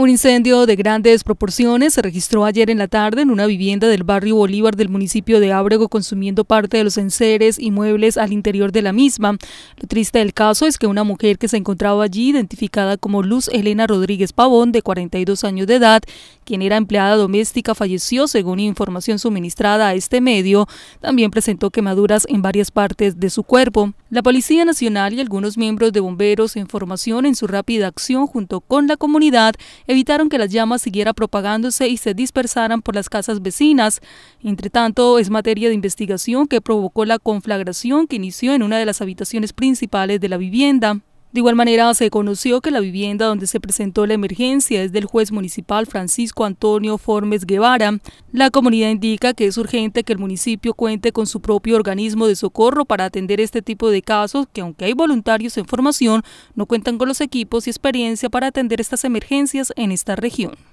Un incendio de grandes proporciones se registró ayer en la tarde en una vivienda del barrio Bolívar del municipio de Ábrego, consumiendo parte de los enseres y muebles al interior de la misma. Lo triste del caso es que una mujer que se encontraba allí, identificada como Luz Elena Rodríguez Pavón, de 42 años de edad, quien era empleada doméstica, falleció según información suministrada a este medio. También presentó quemaduras en varias partes de su cuerpo. La Policía Nacional y algunos miembros de bomberos en formación en su rápida acción junto con la comunidad evitaron que las llamas siguiera propagándose y se dispersaran por las casas vecinas. Entre tanto, es materia de investigación que provocó la conflagración que inició en una de las habitaciones principales de la vivienda. De igual manera, se conoció que la vivienda donde se presentó la emergencia es del juez municipal Francisco Antonio Formes Guevara. La comunidad indica que es urgente que el municipio cuente con su propio organismo de socorro para atender este tipo de casos que, aunque hay voluntarios en formación, no cuentan con los equipos y experiencia para atender estas emergencias en esta región.